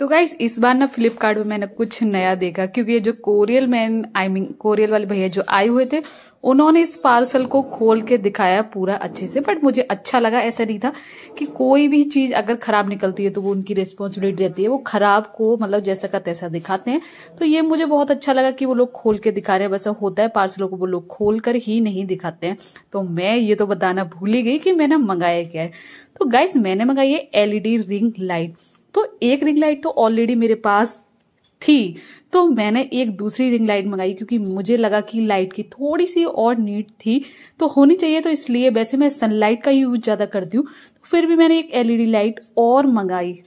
तो गाइज इस बार ना फ्लिपकार्ट में मैंने कुछ नया देखा क्योंकि ये जो courier man I mean courier वाले भैया जो आए हुए थे उन्होंने इस पार्सल को खोल के दिखाया पूरा अच्छे से बट मुझे अच्छा लगा ऐसा नहीं था कि कोई भी चीज अगर खराब निकलती है तो वो उनकी रिस्पॉन्सिबिलिटी रहती है वो खराब को मतलब जैसा का तैसा दिखाते हैं तो ये मुझे बहुत अच्छा लगा कि वो लोग खोल के दिखा रहे हैं वैसा होता है पार्सलों को वो लोग खोल कर ही नहीं दिखाते हैं तो मैं ये तो बताना भूली गई कि मैंने मंगाया क्या है तो गाइस मैंने मंगाई है एलईडी रिंग लाइट तो एक रिंग लाइट तो ऑलरेडी मेरे पास थी तो मैंने एक दूसरी रिंग लाइट मंगाई क्योंकि मुझे लगा कि लाइट की थोड़ी सी और नीड थी तो होनी चाहिए तो इसलिए वैसे मैं सनलाइट का यूज ज़्यादा करती हूँ तो फिर भी मैंने एक एलईडी लाइट और मंगाई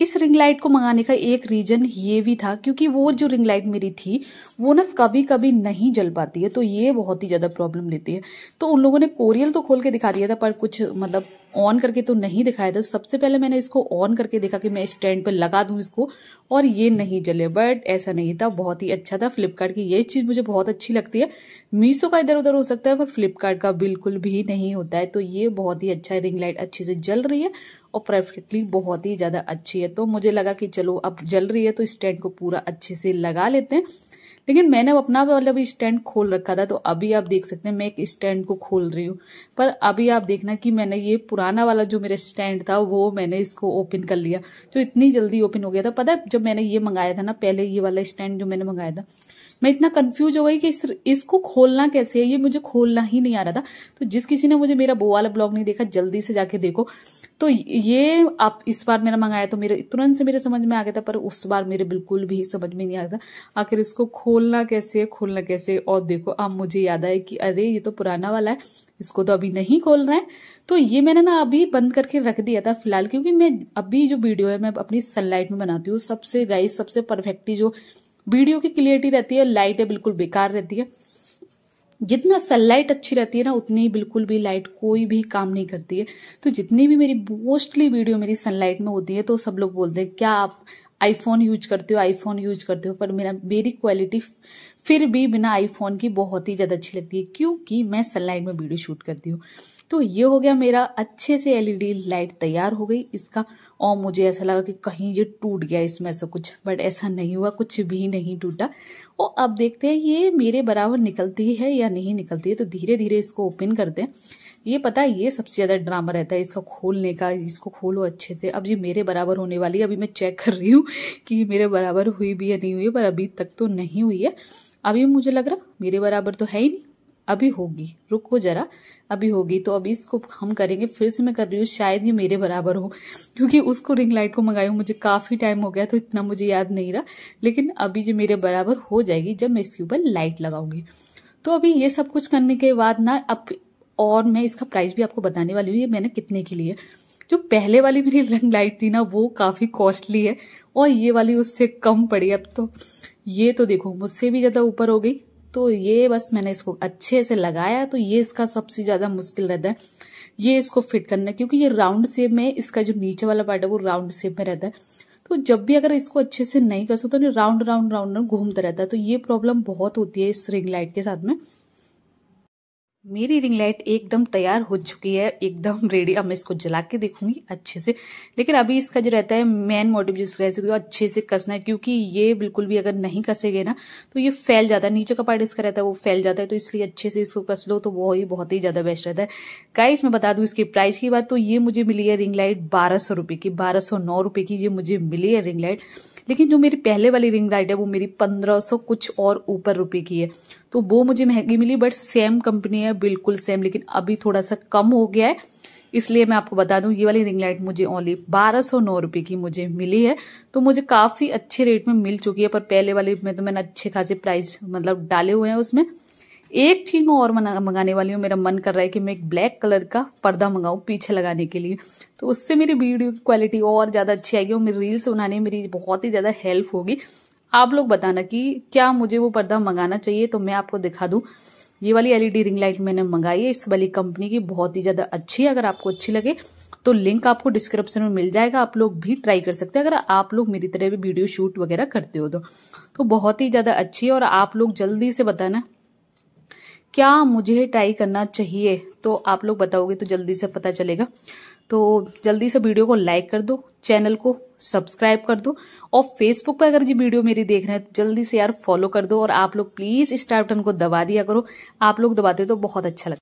इस रिंग लाइट को मंगाने का एक रीजन ये भी था क्योंकि वो जो रिंग लाइट मेरी थी वो ना कभी कभी नहीं जल पाती है तो ये बहुत ही ज़्यादा प्रॉब्लम लेती है तो उन लोगों ने कोरियल तो खोल के दिखा दिया था पर कुछ मतलब ऑन करके तो नहीं दिखाया था सबसे पहले मैंने इसको ऑन करके देखा कि मैं स्टैंड पर लगा दूं इसको और ये नहीं जले बट ऐसा नहीं था बहुत ही अच्छा था फ्लिपकार्ट की ये चीज़ मुझे बहुत अच्छी लगती है मीशो का इधर उधर हो सकता है पर फ्लिपकार्ट का बिल्कुल भी नहीं होता है तो ये बहुत ही अच्छा रिंग लाइट अच्छे से जल रही है और परफेक्टली बहुत ही ज़्यादा अच्छी है तो मुझे लगा कि चलो अब जल रही है तो स्टैंड को पूरा अच्छे से लगा लेते हैं लेकिन मैंने अपना मतलब स्टैंड खोल रखा था तो अभी आप देख सकते हैं मैं एक स्टैंड को खोल रही हूँ पर अभी आप देखना कि मैंने ये पुराना वाला जो मेरा स्टैंड था वो मैंने इसको ओपन कर लिया तो इतनी जल्दी ओपन हो गया था पता है जब मैंने ये मंगाया था ना पहले ये वाला स्टैंड जो मैंने मंगाया था मैं इतना कंफ्यूज हो गई कि इस, इसको खोलना कैसे है ये मुझे खोलना ही नहीं आ रहा था तो जिस किसी ने मुझे मेरा वो वाला ब्लॉग नहीं देखा जल्दी से जाके देखो तो ये आप इस बार मेरा मंगाया तो मेरे तुरंत से मेरे समझ में आ गया था पर उस बार मेरे बिल्कुल भी समझ में नहीं आ था आखिर इसको खोलना कैसे है खोलना कैसे और देखो अब मुझे याद आया कि अरे ये तो पुराना वाला है इसको तो अभी नहीं खोल रहे हैं तो ये मैंने ना अभी बंद करके रख दिया था फिलहाल क्योंकि मैं अभी जो वीडियो है मैं अपनी सनलाइट में बनाती हूँ सबसे गाइस सबसे परफेक्टली जो वीडियो की क्लियरिटी रहती है लाइटें बिल्कुल बेकार रहती है जितना सनलाइट अच्छी रहती है ना उतनी ही बिल्कुल भी लाइट कोई भी काम नहीं करती है तो जितनी भी मेरी मोस्टली वीडियो मेरी सनलाइट में होती है तो सब लोग बोलते हैं क्या आप आईफोन यूज करते हो आईफोन यूज करते हो पर मेरा मेरी क्वालिटी फिर भी बिना आईफोन की बहुत ही ज़्यादा अच्छी लगती है क्योंकि मैं सनलाइट में वीडियो शूट करती हूँ तो ये हो गया मेरा अच्छे से एलईडी लाइट तैयार हो गई इसका और मुझे ऐसा लगा कि कहीं ये टूट गया इसमें से कुछ बट ऐसा नहीं हुआ कुछ भी नहीं टूटा और अब देखते हैं ये मेरे बराबर निकलती है या नहीं निकलती है तो धीरे धीरे इसको ओपन करते हैं ये पता है ये सबसे ज़्यादा ड्रामा रहता है इसका खोलने का इसको खोलो अच्छे से अब ये मेरे बराबर होने वाली है अभी मैं चेक कर रही हूँ कि मेरे बराबर हुई भी या नहीं हुई पर अभी तक तो नहीं हुई है अभी मुझे लग रहा मेरे बराबर तो है ही नहीं अभी होगी रुको जरा अभी होगी तो अभी इसको हम करेंगे फिर से मैं कर रही हूँ शायद ये मेरे बराबर हो क्योंकि उसको रिंग लाइट को मंगाई हूँ मुझे काफी टाइम हो गया तो इतना मुझे याद नहीं रहा लेकिन अभी जो मेरे बराबर हो जाएगी जब मैं इसके ऊपर लाइट लगाऊंगी तो अभी ये सब कुछ करने के बाद ना अब और मैं इसका प्राइस भी आपको बताने वाली हूँ ये मैंने कितने के लिए जो पहले वाली मेरी रंग लाइट थी ना वो काफी कॉस्टली है और ये वाली उससे कम पड़ी अब तो ये तो देखो मुझसे भी ज्यादा ऊपर हो गई तो ये बस मैंने इसको अच्छे से लगाया तो ये इसका सबसे ज्यादा मुश्किल रहता है ये इसको फिट करना क्योंकि ये राउंड शेप में इसका जो नीचे वाला पार्ट है वो राउंड शेप में रहता है तो जब भी अगर इसको अच्छे से नहीं कर सकते तो राउंड राउंड राउंड घूमता रहता है तो ये प्रॉब्लम बहुत होती है इस रिंग लाइट के साथ में मेरी रिंग लाइट एकदम तैयार हो चुकी है एकदम रेडी अब मैं इसको जला के देखूंगी अच्छे से लेकिन अभी इसका जो रहता है मेन मोटिव जिसका अच्छे से कसना है क्योंकि ये बिल्कुल भी अगर नहीं कसेगे ना तो ये फैल जाता है नीचे का पार्ट इसका रहता है वो फैल जाता है तो इसलिए अच्छे से इसको कस लो तो वो ही बहुत ही ज़्यादा बेस्ट रहता है गाइस मैं बता दू इसकी प्राइस की बात तो ये मुझे मिली है रिंग लाइट बारह सौ की बारह सौ नौ रुपये की ये मुझे मिली है रिंग लाइट लेकिन जो मेरी पहले वाली रिंग लाइट है वो मेरी पंद्रह सौ कुछ और ऊपर रुपए की है तो वो मुझे महंगी मिली बट सेम कंपनी है बिल्कुल सेम लेकिन अभी थोड़ा सा कम हो गया है इसलिए मैं आपको बता दूं ये वाली रिंग लाइट मुझे ओनली बारह सौ नौ रुपए की मुझे मिली है तो मुझे काफ़ी अच्छे रेट में मिल चुकी है पर पहले वाली में तो मैंने अच्छे खासे प्राइस मतलब डाले हुए हैं उसमें एक चीज मैं और मंगाने वाली हूँ मेरा मन कर रहा है कि मैं एक ब्लैक कलर का पर्दा मंगाऊँ पीछे लगाने के लिए तो उससे मेरी वीडियो की क्वालिटी और ज़्यादा अच्छी आएगी और मेरी रील्स बनाने में मेरी बहुत ही ज़्यादा हेल्प होगी आप लोग बताना कि क्या मुझे वो पर्दा मंगाना चाहिए तो मैं आपको दिखा दूँ ये वाली एलईडी रिंग लाइट मैंने मंगाई है इस वाली कंपनी की बहुत ही ज़्यादा अच्छी है अगर आपको अच्छी लगे तो लिंक आपको डिस्क्रिप्शन में मिल जाएगा आप लोग भी ट्राई कर सकते हैं अगर आप लोग मेरी तरह भी वीडियो शूट वगैरह करते हो तो, तो बहुत ही ज़्यादा अच्छी है और आप लोग जल्दी से बताना क्या मुझे ट्राई करना चाहिए तो आप लोग बताओगे तो जल्दी से पता चलेगा तो जल्दी से वीडियो को लाइक कर दो चैनल को सब्सक्राइब कर दो और फेसबुक पर अगर जी वीडियो मेरी देख रहे हैं तो जल्दी से यार फॉलो कर दो और आप लोग प्लीज स्टार बटन को दबा दिया करो आप लोग दबाते हो तो बहुत अच्छा लगता